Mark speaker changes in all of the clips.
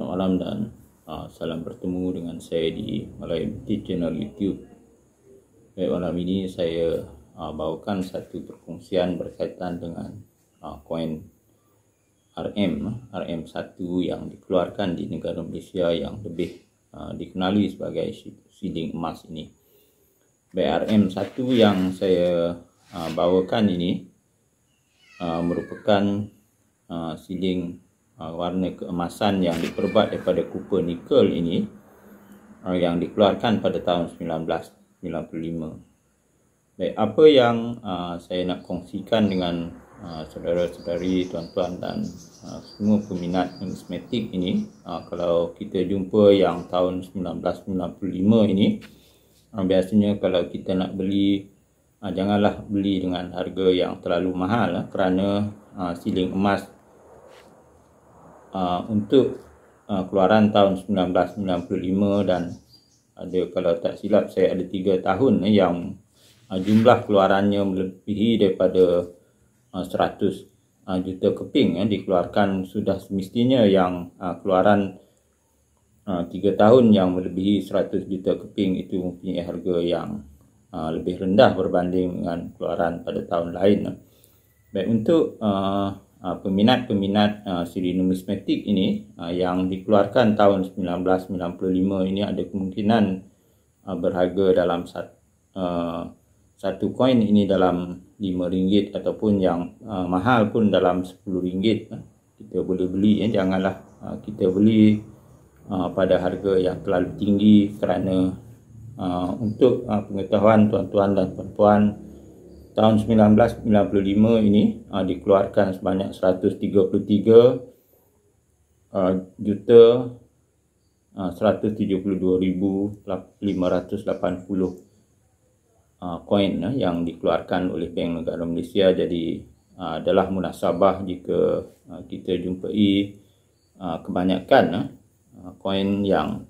Speaker 1: Selamat malam dan uh, salam bertemu dengan saya di Malay Beauty Channel YouTube. Baik, malam ini saya uh, bawakan satu perkongsian berkaitan dengan ah, koin RM, RM1 yang dikeluarkan di negara Malaysia yang lebih uh, dikenali sebagai seeding emas ini. BRM1 yang saya uh, bawakan ini uh, merupakan uh, seeding emas Ah, warna keemasan yang diperbuat daripada kuper nikel ini ah, yang dikeluarkan pada tahun 1995. Baik, apa yang ah, saya nak kongsikan dengan saudara-saudari, tuan-tuan dan semua peminat numismatik ini, kalau kita jumpa yang tahun 1995 ini, biasanya kalau kita nak beli janganlah beli dengan harga yang terlalu mahal kerana siling emas Uh, untuk uh, keluaran tahun 1995 dan ada uh, kalau tak silap saya ada tiga tahun eh, yang uh, jumlah keluarannya melebihi daripada uh, 100 uh, juta keping yang eh, dikeluarkan sudah semestinya yang uh, keluaran uh, tahun yang melebihi 100 juta keping itu mempunyai harga yang uh, lebih rendah berbanding dengan keluaran pada tahun lain. Eh. Baik untuk uh, Ah, peminat-peminat uh, ah, siri numismatik ini uh, yang dikeluarkan tahun 1995 ini ada kemungkinan uh, berharga dalam sat, uh, satu koin ini dalam RM5 ataupun yang uh, mahal pun dalam RM10 uh, kita boleh beli ya. janganlah uh, kita beli uh, pada harga yang terlalu tinggi kerana uh, untuk uh, pengetahuan tuan-tuan dan puan-puan tahun 1995 ini uh, dikeluarkan sebanyak 133 uh, ah, juta ah, uh, 172,580 koin uh, uh, yang dikeluarkan oleh Bank Negara Malaysia jadi uh, adalah munasabah jika uh, kita jumpai uh, kebanyakan koin yang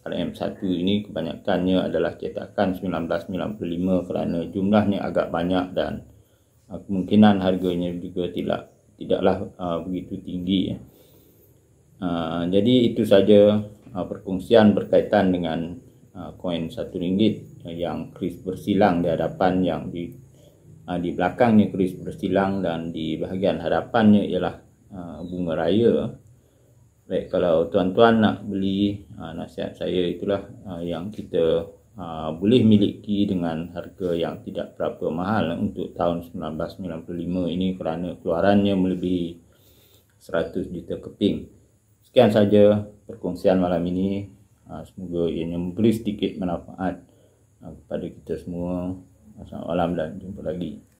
Speaker 1: RM1 ini kebanyakannya adalah cetakan 1995 kerana jumlahnya agak banyak dan uh, kemungkinan harganya juga tidak tidaklah uh, begitu tinggi ya. uh, jadi itu saja uh, perkongsian berkaitan dengan uh, koin uh, RM1 yang kris bersilang di hadapan yang di uh, di belakangnya kris bersilang dan di bahagian hadapannya ialah uh, bunga raya Baik, kalau tuan-tuan nak beli aa, ah, nasihat saya itulah aa, ah, yang kita aa, ah, boleh miliki dengan harga yang tidak berapa mahal untuk tahun 1995 ini kerana keluarannya melebihi 100 juta keping. Sekian saja perkongsian malam ini. Aa, semoga ianya memberi sedikit manfaat aa, kepada kita semua. Assalamualaikum dan jumpa lagi.